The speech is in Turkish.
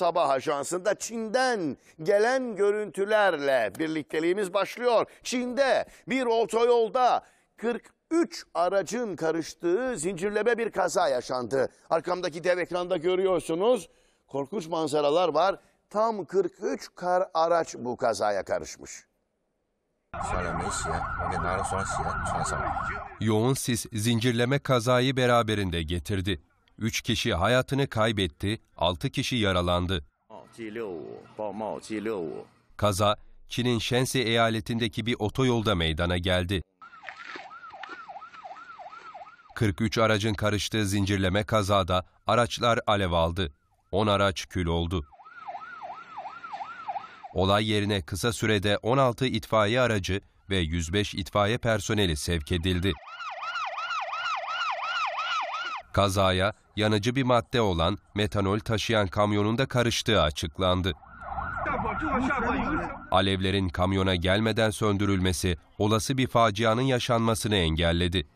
Sabah Ajansı'nda Çin'den gelen görüntülerle birlikteliğimiz başlıyor. Çin'de bir otoyolda 43 aracın karıştığı zincirleme bir kaza yaşandı. Arkamdaki dev ekranda görüyorsunuz korkunç manzaralar var. Tam 43 kar araç bu kazaya karışmış. Yoğun sis zincirleme kazayı beraberinde getirdi. Üç kişi hayatını kaybetti, altı kişi yaralandı. Kaza, Çin'in Şensi eyaletindeki bir otoyolda meydana geldi. 43 aracın karıştığı zincirleme kazada araçlar alev aldı. 10 araç kül oldu. Olay yerine kısa sürede 16 itfaiye aracı ve 105 itfaiye personeli sevk edildi. Kazaya yanıcı bir madde olan metanol taşıyan kamyonunda karıştığı açıklandı. Alevlerin kamyona gelmeden söndürülmesi olası bir facianın yaşanmasını engelledi.